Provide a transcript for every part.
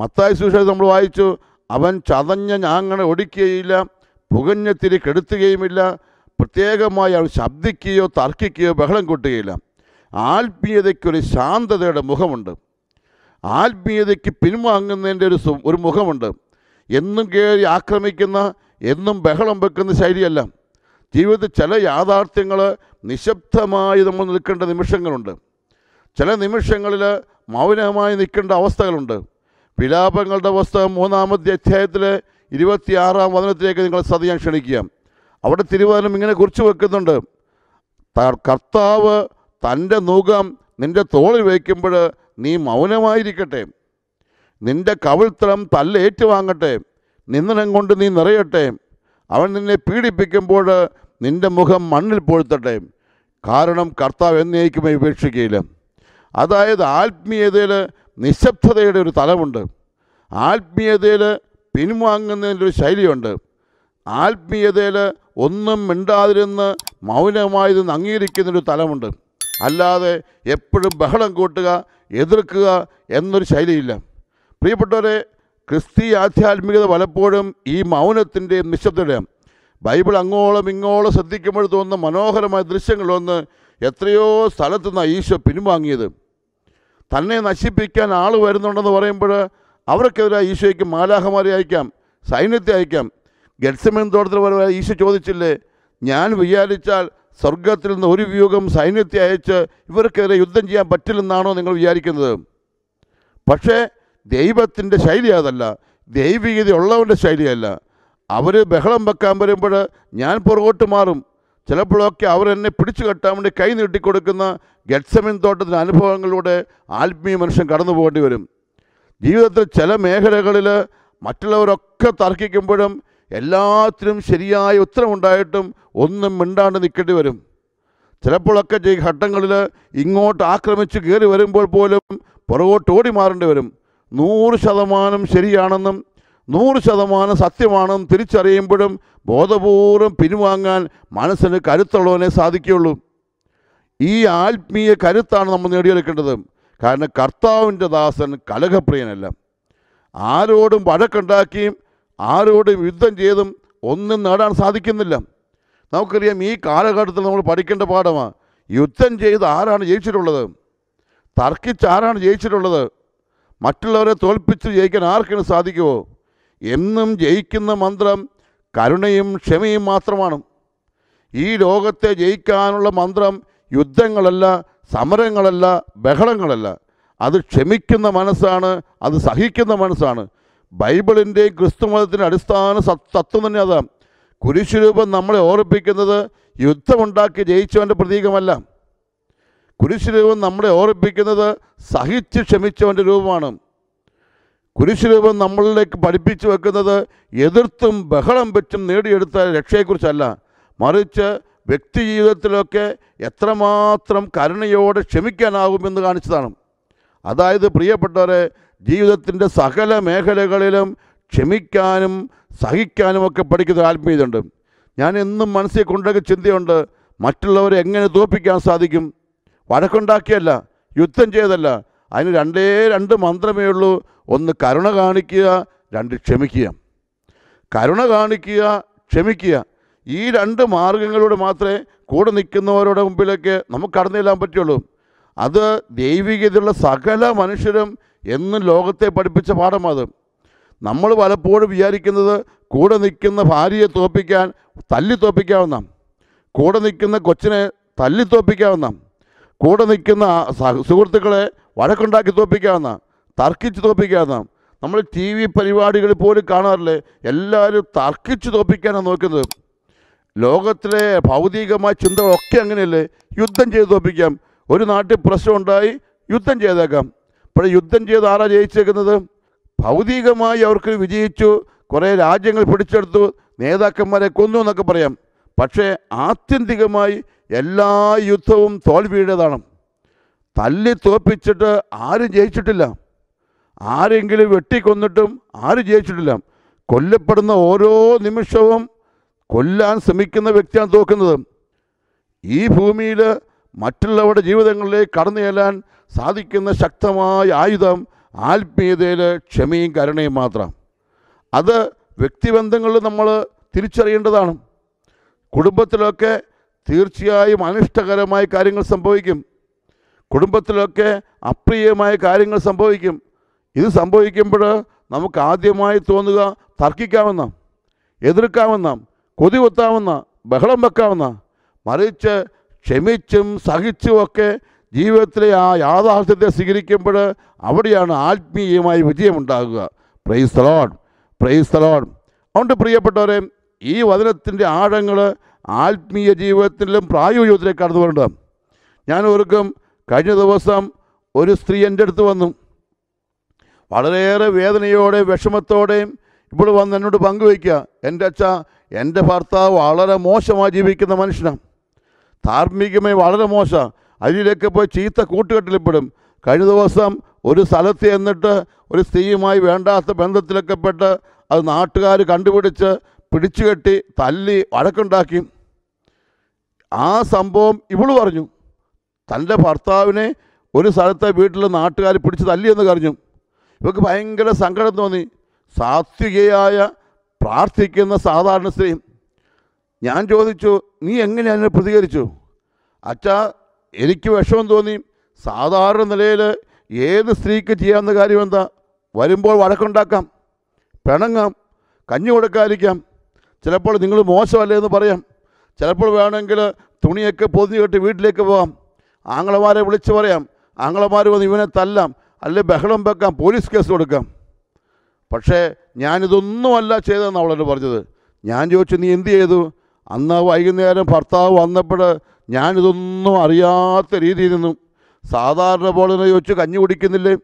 മത്തായ സുവിശേഷം നമ്മൾ വായിച്ചു അവൻ ചതഞ്ഞ ഞാങ്ങനെ ഒടിക്കുകയില്ല പുകഞ്ഞ തിരി കെടുത്തുകയുമില്ല പ്രത്യേകമായി അവൻ ശബ്ദിക്കുകയോ തർക്കിക്കുകയോ ബഹളം കൂട്ടുകയില്ല ആത്മീയതയ്ക്കൊരു ശാന്തതയുടെ മുഖമുണ്ട് ആത്മീയതയ്ക്ക് പിൻവാങ്ങുന്നതിൻ്റെ ഒരു ഒരു മുഖമുണ്ട് എന്നും കയറി ആക്രമിക്കുന്ന എന്നും ബഹളം വെക്കുന്ന ശൈലിയല്ല ജീവിതത്തിൽ ചില യാഥാർത്ഥ്യങ്ങൾ നിശബ്ദമായി നമ്മൾ നിൽക്കേണ്ട നിമിഷങ്ങളുണ്ട് ചില നിമിഷങ്ങളിൽ മൗനമായി നിൽക്കേണ്ട അവസ്ഥകളുണ്ട് വിലാപങ്ങളുടെ പുസ്തകം മൂന്നാമത്തെ അധ്യായത്തിലെ ഇരുപത്തിയാറാം വചനത്തിലേക്ക് നിങ്ങൾ ശ്രദ്ധ ഞാൻ ക്ഷണിക്കുക അവിടെ തിരുവചനം ഇങ്ങനെ കുറിച്ച് വെക്കുന്നുണ്ട് കർത്താവ് തൻ്റെ നൂകം നിൻ്റെ തോളിൽ വയ്ക്കുമ്പോൾ നീ മൗനമായിരിക്കട്ടെ നിൻ്റെ കവിൾത്തളം തല്ലേറ്റുവാങ്ങട്ടെ നിന്ദനം കൊണ്ട് നീ നിറയട്ടെ അവൻ നിന്നെ പീഡിപ്പിക്കുമ്പോൾ നിൻ്റെ മുഖം മണ്ണിൽ പൊഴുത്തട്ടെ കാരണം കർത്താവ് എന്നേക്കുമായി ഉപേക്ഷിക്കുകയില്ല അതായത് ആത്മീയതയിൽ നിശബ്ദതയുടെ ഒരു തലമുണ്ട് ആത്മീയതയിൽ പിൻവാങ്ങുന്നതിൻ്റെ ഒരു ശൈലിയുണ്ട് ആത്മീയതയിൽ ഒന്നും മിണ്ടാതിരുന്ന് മൗനമായതെന്ന് അംഗീകരിക്കുന്നൊരു തലമുണ്ട് അല്ലാതെ എപ്പോഴും ബഹളം കൂട്ടുക എതിർക്കുക എന്നൊരു ശൈലിയില്ല പ്രിയപ്പെട്ടവരെ ക്രിസ്തീയ ആധ്യാത്മികത പലപ്പോഴും ഈ മൗനത്തിൻ്റെയും നിശബ്ദതയുടെയും ബൈബിൾ അങ്ങോളം ഇങ്ങോളം ശ്രദ്ധിക്കുമ്പോൾ തോന്നുന്ന മനോഹരമായ ദൃശ്യങ്ങളൊന്ന് എത്രയോ സ്ഥലത്തുനിന്നാണ് ഈശോ പിൻവാങ്ങിയത് തന്നെ നശിപ്പിക്കാൻ ആൾ വരുന്നുണ്ടെന്ന് പറയുമ്പോൾ അവർക്കെതിരെ ഈശോയ്ക്ക് മാലാഹമാരി അയക്കാം സൈന്യത്തെ അയക്കാം ഗഡ്സമേൻ തോട്ടത്തിൽ വരെ ഈശോ ചോദിച്ചില്ലേ ഞാൻ വിചാരിച്ചാൽ സ്വർഗത്തിൽ നിന്ന് ഒരു വ്യൂഹം സൈന്യത്തെ അയച്ച് ഇവർക്കെതിരെ യുദ്ധം ചെയ്യാൻ പറ്റില്ലെന്നാണോ നിങ്ങൾ വിചാരിക്കുന്നത് പക്ഷേ ദൈവത്തിൻ്റെ ശൈലി അതല്ല ദൈവികത ഉള്ളവൻ്റെ ശൈലിയല്ല അവർ ബഹളം വെക്കാൻ വരുമ്പോൾ ഞാൻ പുറകോട്ട് മാറും ചിലപ്പോഴൊക്കെ അവർ എന്നെ പിടിച്ചു കെട്ടാൻ വേണ്ടി കൈ നീട്ടിക്കൊടുക്കുന്ന ഗഡ്സമിൻ തോട്ടത്തിൻ്റെ അനുഭവങ്ങളിലൂടെ ആത്മീയ മനുഷ്യൻ കടന്നു പോകേണ്ടി വരും ജീവിതത്തിൽ ചില മേഖലകളിൽ മറ്റുള്ളവരൊക്കെ തർക്കിക്കുമ്പോഴും എല്ലാത്തിനും ശരിയായ ഉത്തരമുണ്ടായിട്ടും ഒന്നും മിണ്ടാണ്ട് നിൽക്കേണ്ടി വരും ചിലപ്പോഴൊക്കെ ഈ ഘട്ടങ്ങളിൽ ഇങ്ങോട്ട് ആക്രമിച്ച് കയറി വരുമ്പോൾ പോലും പുറകോട്ട് ഓടി മാറേണ്ടി വരും നൂറ് ശതമാനം ശരിയാണെന്നും നൂറ് ശതമാനം സത്യമാണെന്ന് തിരിച്ചറിയുമ്പോഴും ബോധപൂർവം പിൻവാങ്ങാൻ മനസ്സിന് കരുത്തുള്ളവനെ സാധിക്കുകയുള്ളൂ ഈ ആത്മീയ കരുത്താണ് നമ്മൾ നേടിയെടുക്കേണ്ടത് കാരണം കർത്താവിൻ്റെ ദാസൻ കലഹപ്രിയനല്ല ആരോടും വഴക്കുണ്ടാക്കിയും ആരോടും യുദ്ധം ചെയ്തും ഒന്നും നേടാൻ സാധിക്കുന്നില്ല നമുക്കറിയാം ഈ കാലഘട്ടത്തിൽ നമ്മൾ പഠിക്കേണ്ട പാഠമാണ് യുദ്ധം ചെയ്ത് ആരാണ് ജയിച്ചിട്ടുള്ളത് തർക്കിച്ച് ആരാണ് ജയിച്ചിട്ടുള്ളത് മറ്റുള്ളവരെ തോൽപ്പിച്ച് ജയിക്കാൻ ആർക്കിനും സാധിക്കുമോ എന്നും ജയിക്കുന്ന മന്ത്രം കരുണയും ക്ഷമയും മാത്രമാണ് ഈ ലോകത്തെ ജയിക്കാനുള്ള മന്ത്രം യുദ്ധങ്ങളല്ല സമരങ്ങളല്ല ബഹളങ്ങളല്ല അത് ക്ഷമിക്കുന്ന മനസ്സാണ് അത് സഹിക്കുന്ന മനസ്സാണ് ക്രിസ്തു മതത്തിൻ്റെ അടിസ്ഥാന തത്വം തന്നെ അതാണ് കുരിശുരൂപം നമ്മളെ ഓർപ്പിക്കുന്നത് യുദ്ധമുണ്ടാക്കി ജയിച്ചവൻ്റെ പ്രതീകമല്ല കുരിശുരൂപം നമ്മളെ ഓർപ്പിക്കുന്നത് സഹിച്ച് ക്ഷമിച്ചവൻ്റെ രൂപമാണ് കുരിശുരൂപം നമ്മളിലേക്ക് പഠിപ്പിച്ചു വെക്കുന്നത് എതിർത്തും ബഹളം വെച്ചും നേടിയെടുത്ത രക്ഷയെക്കുറിച്ചല്ല മറിച്ച് വ്യക്തി ജീവിതത്തിലൊക്കെ എത്രമാത്രം കരുണയോടെ ക്ഷമിക്കാനാകുമെന്ന് കാണിച്ചതാണ് അതായത് പ്രിയപ്പെട്ടവരെ ജീവിതത്തിൻ്റെ സകല മേഖലകളിലും ക്ഷമിക്കാനും സഹിക്കാനും ഒക്കെ പഠിക്കുന്ന ആത്മീയതയുണ്ട് ഞാൻ എന്നും മനസ്സിൽ കൊണ്ടൊക്കെ ചിന്തയുണ്ട് മറ്റുള്ളവരെ എങ്ങനെ തോൽപ്പിക്കാൻ സാധിക്കും വഴക്കുണ്ടാക്കിയല്ല യുദ്ധം ചെയ്തല്ല അതിന് രണ്ടേ രണ്ട് മന്ത്രമേ ഉള്ളൂ ഒന്ന് കരുണ കാണിക്കുക രണ്ട് ക്ഷമിക്കുക കരുണ കാണിക്കുക ക്ഷമിക്കുക ഈ രണ്ട് മാർഗങ്ങളിലൂടെ മാത്രമേ കൂടെ നിൽക്കുന്നവരുടെ മുമ്പിലേക്ക് നമുക്ക് കടന്നു ചെല്ലാൻ പറ്റുള്ളൂ അത് ദൈവികതയുള്ള സകല മനുഷ്യരും എന്നും ലോകത്തെ പഠിപ്പിച്ച പാഠം അത് നമ്മൾ പലപ്പോഴും വിചാരിക്കുന്നത് കൂടെ നിൽക്കുന്ന ഭാര്യയെ തോപ്പിക്കാൻ തല്ലി തോപ്പിക്കാവുന്ന കൂടെ നിൽക്കുന്ന കൊച്ചിനെ തല്ലി തോപ്പിക്കാവുന്ന കൂടെ നിൽക്കുന്ന സുഹൃത്തുക്കളെ വഴക്കുണ്ടാക്കി തോപ്പിക്കാവുന്ന തർക്കിച്ച് തോപ്പിക്കാവുന്ന നമ്മൾ ടി വി പരിപാടികളിൽ പോലും കാണാറില്ലേ എല്ലാവരും തർക്കിച്ച് തോപ്പിക്കാനാണ് നോക്കുന്നത് ലോകത്തിലെ ഭൗതികമായ ചിന്തകളൊക്കെ അങ്ങനെയല്ലേ യുദ്ധം ചെയ്ത് തോപ്പിക്കാം ഒരു നാട്ടിൽ പ്രശ്നം ഉണ്ടായി യുദ്ധം ചെയ്തേക്കാം പക്ഷേ യുദ്ധം ചെയ്ത് ആരാ ജയിച്ചേക്കുന്നത് ഭൗതികമായി അവർക്ക് വിജയിച്ചു കുറേ രാജ്യങ്ങൾ പിടിച്ചെടുത്തു നേതാക്കന്മാരെ കൊന്നു എന്നൊക്കെ പറയാം പക്ഷേ ആത്യന്തികമായി എല്ലാ യുദ്ധവും തോൽവിയുടേതാണ് തല്ലി തോപ്പിച്ചിട്ട് ആരും ജയിച്ചിട്ടില്ല ആരെങ്കിലും വെട്ടിക്കൊന്നിട്ടും ആരും ജയിച്ചിട്ടില്ല കൊല്ലപ്പെടുന്ന ഓരോ നിമിഷവും കൊല്ലാൻ ശ്രമിക്കുന്ന വ്യക്തിയാണ് തോക്കുന്നത് ഈ ഭൂമിയിൽ മറ്റുള്ളവരുടെ ജീവിതങ്ങളിലേക്ക് കടന്നു ചെല്ലാൻ സാധിക്കുന്ന ശക്തമായ ആയുധം ആത്മീയതയിൽ ക്ഷമയും കരുണയും മാത്രം അത് വ്യക്തിബന്ധങ്ങളിൽ നമ്മൾ തിരിച്ചറിയേണ്ടതാണ് കുടുംബത്തിലൊക്കെ തീർച്ചയായും അനിഷ്ടകരമായ കാര്യങ്ങൾ സംഭവിക്കും കുടുംബത്തിലൊക്കെ അപ്രിയമായ കാര്യങ്ങൾ സംഭവിക്കും ഇത് സംഭവിക്കുമ്പോൾ നമുക്ക് ആദ്യമായി തോന്നുക തർക്കിക്കാമെന്ന എതിർക്കാമെന്ന കൊതി കൊത്താമെന്ന ബഹളം വെക്കാമെന്ന മറിച്ച് ക്ഷമിച്ചും സഹിച്ചുമൊക്കെ ജീവിതത്തിലെ ആ യാഥാർത്ഥ്യത്തെ സ്വീകരിക്കുമ്പോൾ അവിടെയാണ് ആത്മീയമായി വിജയമുണ്ടാകുക പ്രൈസ് തലോൺ പ്രൈസ് തലോൺ അതുകൊണ്ട് പ്രിയപ്പെട്ടവരെ ഈ വചനത്തിൻ്റെ ആഴങ്ങൾ ആത്മീയ ജീവിതത്തിലും പ്രായോഗികത്തിലേക്ക് കടന്നുകൊണ്ട് ഞാൻ ഓർക്കും കഴിഞ്ഞ ദിവസം ഒരു സ്ത്രീ എൻ്റെ അടുത്ത് വന്നു വളരെയേറെ വേദനയോടെ വിഷമത്തോടെയും ഇപ്പോൾ വന്ന് എന്നോട് പങ്കുവയ്ക്കുക എൻ്റെ അച്ഛ എൻ്റെ ഭർത്താവ് വളരെ മോശമായി ജീവിക്കുന്ന മനുഷ്യനാണ് ധാർമ്മികമായി വളരെ മോശം അതിലൊക്കെ പോയി ചീത്ത കൂട്ടുകെട്ടിൽപ്പെടും കഴിഞ്ഞ ദിവസം ഒരു സ്ഥലത്ത് എന്നിട്ട് ഒരു സ്ത്രീയുമായി വേണ്ടാത്ത ബന്ധത്തിലൊക്കെ പെട്ട് അത് നാട്ടുകാർ കണ്ടുപിടിച്ച് പിടിച്ചുകെട്ടി തല്ലി വഴക്കുണ്ടാക്കി ആ സംഭവം ഇവള് പറഞ്ഞു തൻ്റെ ഭർത്താവിനെ ഒരു സ്ഥലത്തെ വീട്ടിൽ നാട്ടുകാർ പിടിച്ച് തല്ലിയെന്ന് കറിഞ്ഞു ഇവർക്ക് ഭയങ്കര സങ്കടം തോന്നി സാത്വികയായ പ്രാർത്ഥിക്കുന്ന സാധാരണ സ്ത്രീ ഞാൻ ചോദിച്ചു നീ എങ്ങനെ അതിനെ പ്രതികരിച്ചു അച്ഛാ എനിക്ക് വിഷമം തോന്നി സാധാരണ നിലയിൽ ഏത് സ്ത്രീക്ക് ചെയ്യാവുന്ന കാര്യം എന്താ വരുമ്പോൾ വഴക്കുണ്ടാക്കാം പിണങ്ങാം കഞ്ഞി കൊടുക്കാതിരിക്കാം ചിലപ്പോൾ നിങ്ങൾ മോശമല്ലേ എന്ന് പറയാം ചിലപ്പോൾ വേണമെങ്കിൽ തുണിയൊക്കെ പൊതിഞ്ഞു കെട്ടി വീട്ടിലേക്ക് പോകാം ആങ്ങളമാരെ വിളിച്ചു പറയാം ആങ്ങളമാർ വന്ന് ഇവനെ തല്ലാം അല്ലെ ബഹളം വെക്കാം പോലീസ് കേസ് കൊടുക്കാം പക്ഷേ ഞാനിതൊന്നുമല്ല ചെയ്തതെന്ന് അവളോട് പറഞ്ഞത് ഞാൻ ചോദിച്ചു നീ എന്ത് ചെയ്തു അന്ന് വൈകുന്നേരം ഭർത്താവ് വന്നപ്പോൾ ഞാനിതൊന്നും അറിയാത്ത രീതിയിൽ നിന്നും സാധാരണ പോലെ തന്നെ കഞ്ഞി കുടിക്കുന്നില്ലേ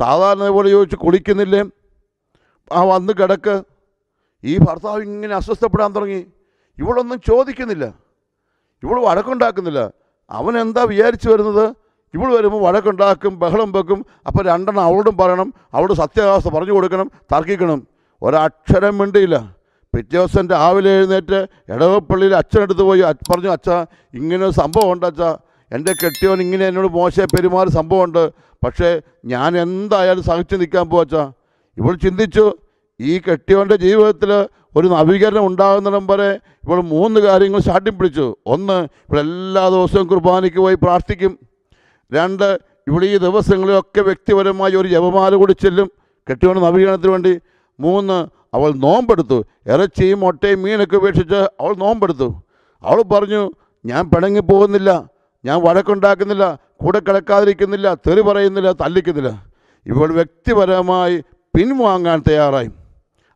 സാധാരണ പോലെ ചോദിച്ച് കുളിക്കുന്നില്ലേ ആ വന്ന് കിടക്ക് ഈ ഭർത്താവ് ഇങ്ങനെ അസ്വസ്ഥപ്പെടാൻ തുടങ്ങി ഇവളൊന്നും ചോദിക്കുന്നില്ല ഇവൾ വഴക്കുണ്ടാക്കുന്നില്ല അവൻ എന്താ വിചാരിച്ചു വരുന്നത് ഇവൾ വരുമ്പോൾ വഴക്കുണ്ടാക്കും ബഹളം വെക്കും അപ്പോൾ രണ്ടെണ്ണം അവളോടും പറയണം അവളോട് സത്യാവസ്ഥ പറഞ്ഞു കൊടുക്കണം തർക്കിക്കണം ഒരക്ഷരം മിണ്ടിയില്ല പിറ്റേ ദിവസം രാവിലെ എഴുന്നേറ്റ് ഇടവപ്പള്ളിയിൽ അച്ഛനെടുത്ത് പോയി പറഞ്ഞു അച്ഛ ഇങ്ങനെ ഒരു സംഭവം ഉണ്ട് അച്ഛ എൻ്റെ കെട്ടിയവൻ ഇങ്ങനെ എന്നോട് മോശം പെരുമാറി സംഭവമുണ്ട് പക്ഷേ ഞാൻ എന്തായാലും സഹിച്ചു നിൽക്കാൻ പോവച്ചാ ഇവൾ ചിന്തിച്ചു ഈ കെട്ടിയവൻ്റെ ജീവിതത്തിൽ ഒരു നവീകരണം ഉണ്ടാകുന്നിടം വരെ ഇവൾ മൂന്ന് കാര്യങ്ങൾ ചാട്ടിം പിടിച്ചു ഒന്ന് ഇവിടെ എല്ലാ ദിവസവും കുർബാനയ്ക്ക് പോയി പ്രാർത്ഥിക്കും രണ്ട് ഇവിടെ ഈ ദിവസങ്ങളിലൊക്കെ വ്യക്തിപരമായി ഒരു ജപമാല കൂടി ചെല്ലും കെട്ടിയോണ നവീകരണത്തിന് വേണ്ടി മൂന്ന് അവൾ നോമ്പെടുത്തു ഇറച്ചിയും മുട്ടയും മീനൊക്കെ ഉപേക്ഷിച്ച് അവൾ നോമ്പെടുത്തു അവൾ പറഞ്ഞു ഞാൻ പിണങ്ങി പോകുന്നില്ല ഞാൻ വഴക്കുണ്ടാക്കുന്നില്ല കൂടെ കിടക്കാതിരിക്കുന്നില്ല തെറി പറയുന്നില്ല തല്ലിക്കുന്നില്ല ഇവൾ വ്യക്തിപരമായി പിൻവാങ്ങാൻ തയ്യാറായി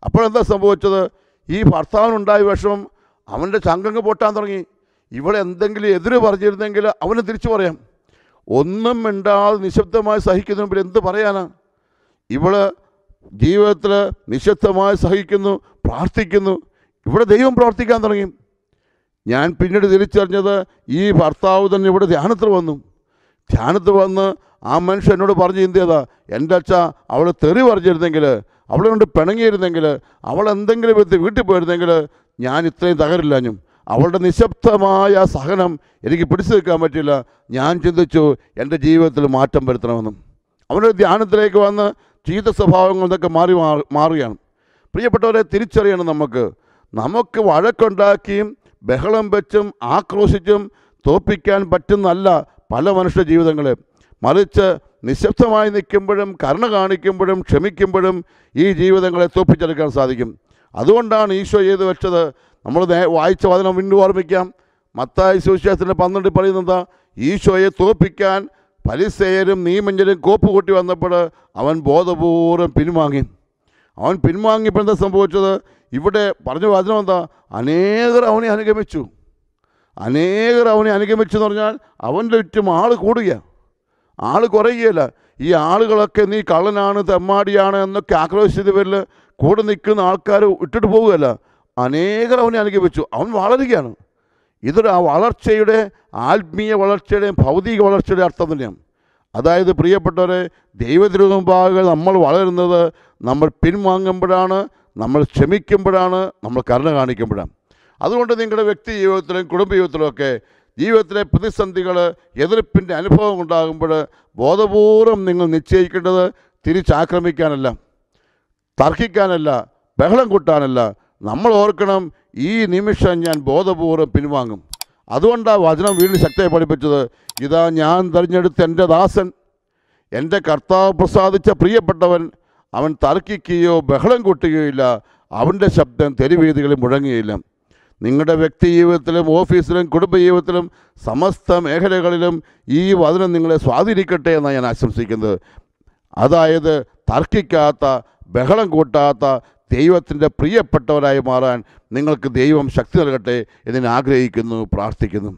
അപ്പോഴെന്താ സംഭവിച്ചത് ഈ ഭർത്താവിനുണ്ടായ വിഷമം അവൻ്റെ ചങ്കങ്ങ് പൊട്ടാൻ തുടങ്ങി ഇവിടെ എന്തെങ്കിലും എതിര് പറഞ്ഞിരുന്നെങ്കിൽ അവന് തിരിച്ചു പറയാം ഒന്നും മിണ്ടാതെ നിശബ്ദമായി സഹിക്കുന്നു പിന്നെ എന്ത് പറയാനാ ഇവള് ജീവിതത്തിൽ നിശബ്ദമായി സഹിക്കുന്നു പ്രാർത്ഥിക്കുന്നു ഇവിടെ ദൈവം പ്രാർത്ഥിക്കാൻ തുടങ്ങി ഞാൻ പിന്നീട് തിരിച്ചറിഞ്ഞത് ഈ ഭർത്താവ് തന്നെ ഇവിടെ ധ്യാനത്തിൽ വന്നു ധ്യാനത്ത് വന്ന് ആ മനുഷ്യൻ എന്നോട് പറഞ്ഞു ചിന്തിയതാ എൻ്റെ അച്ഛ അവൾ തെറി പറഞ്ഞിരുന്നെങ്കിൽ അവളെ കൊണ്ട് പിണങ്ങിയിരുന്നെങ്കിൽ അവൾ എന്തെങ്കിലും വിധത്തിൽ വീട്ടിൽ പോയിരുന്നെങ്കിൽ ഞാൻ ഇത്രയും തകരില്ലാഞ്ഞും അവളുടെ നിശബ്ദമായ സഹനം എനിക്ക് പിടിച്ചു നിൽക്കാൻ പറ്റില്ല ഞാൻ ചിന്തിച്ചു എൻ്റെ ജീവിതത്തിൽ മാറ്റം വരുത്തണമെന്നും അവനൊരു ധ്യാനത്തിലേക്ക് വന്ന് ചീത്ത സ്വഭാവങ്ങൾ എന്നൊക്കെ മാറി മാറുകയാണ് പ്രിയപ്പെട്ടവരെ തിരിച്ചറിയണം നമുക്ക് നമുക്ക് വഴക്കുണ്ടാക്കിയും ബഹളം വെച്ചും ആക്രോശിച്ചും തോപ്പിക്കാൻ പറ്റുന്നല്ല പല മനുഷ്യ ജീവിതങ്ങൾ മറിച്ച് നിശബ്ദമായി നിൽക്കുമ്പോഴും കരുണ കാണിക്കുമ്പോഴും ക്ഷമിക്കുമ്പോഴും ഈ ജീവിതങ്ങളെ തോപ്പിച്ചെടുക്കാൻ സാധിക്കും അതുകൊണ്ടാണ് ഈശോ ചെയ്തു വെച്ചത് നമ്മൾ വായിച്ച വചനം വീണ്ടും ഓർമ്മിക്കാം മത്തായ സുവിശേഷത്തിൻ്റെ പന്ത്രണ്ട് പറയുന്നത് ഈശോയെ തോപ്പിക്കാൻ പരിസേയരും നീമഞ്ചരും കോപ്പ് കൂട്ടി വന്നപ്പോൾ അവൻ ബോധപൂർവ്വം പിൻവാങ്ങി അവൻ പിൻവാങ്ങിയപ്പോൾ എന്താ സംഭവിച്ചത് ഇവിടെ പറഞ്ഞ വചനം എന്താ അനേകർ അവനെ അനുഗമിച്ചു അനേകർ അവനെ അനുഗമിച്ചെന്ന് പറഞ്ഞാൽ അവൻ്റെ ചുറ്റും ആൾ കൂടുക ആൾ കുറയുകയല്ല ഈ ആളുകളൊക്കെ നീ കള്ളനാണ് തെമ്മാടിയാണ് എന്നൊക്കെ ആക്രോശിച്ചതിൻ്റെ പേരിൽ കൂടെ നിൽക്കുന്ന ആൾക്കാർ ഇട്ടിട്ട് പോവുകയല്ല അനേകർ അവനെ അനുഗമിച്ചു അവൻ വളരുകയാണ് ഇതൊരു ആ വളർച്ചയുടെ ആത്മീയ വളർച്ചയുടെയും ഭൗതിക വളർച്ചയുടെ അർത്ഥം തന്നെയാണ് അതായത് പ്രിയപ്പെട്ടവരെ ദൈവത്തിന് മുമ്പാകെ നമ്മൾ വളരുന്നത് നമ്മൾ പിൻവാങ്ങുമ്പോഴാണ് നമ്മൾ ക്ഷമിക്കുമ്പോഴാണ് നമ്മൾ കരുണ കാണിക്കുമ്പോഴാണ് അതുകൊണ്ട് നിങ്ങളുടെ വ്യക്തി ജീവിതത്തിലും കുടുംബ ജീവിതത്തിലുമൊക്കെ ജീവിതത്തിലെ പ്രതിസന്ധികൾ എതിർപ്പിൻ്റെ അനുഭവം ഉണ്ടാകുമ്പോൾ ബോധപൂർവം നിങ്ങൾ നിശ്ചയിക്കേണ്ടത് തിരിച്ചാക്രമിക്കാനല്ല തർക്കിക്കാനല്ല ബഹളം കൂട്ടാനല്ല നമ്മൾ ഓർക്കണം ഈ നിമിഷം ഞാൻ ബോധപൂർവം പിൻവാങ്ങും അതുകൊണ്ടാണ് വചനം വീണ്ടും ശക്തിയെ പഠിപ്പിച്ചത് ഇതാ ഞാൻ തിരഞ്ഞെടുത്ത എൻ്റെ ദാസൻ എൻ്റെ കർത്താവ് പ്രസാദിച്ച പ്രിയപ്പെട്ടവൻ അവൻ തർക്കിക്കുകയോ ബഹളം കൂട്ടുകയോ ഇല്ല അവൻ്റെ ശബ്ദം തെരുവീതികളിൽ മുഴങ്ങുകയില്ല നിങ്ങളുടെ വ്യക്തി ജീവിതത്തിലും ഓഫീസിലും കുടുംബജീവിതത്തിലും സമസ്ത മേഖലകളിലും ഈ വചനം നിങ്ങളെ സ്വാധീനിക്കട്ടെ എന്നാണ് ഞാൻ ആശംസിക്കുന്നത് അതായത് തർക്കിക്കാത്ത ബഹളം കൂട്ടാത്ത ദൈവത്തിൻ്റെ പ്രിയപ്പെട്ടവരായി മാറാൻ നിങ്ങൾക്ക് ദൈവം ശക്തി നൽകട്ടെ എന്ന് ആഗ്രഹിക്കുന്നു പ്രാർത്ഥിക്കുന്നു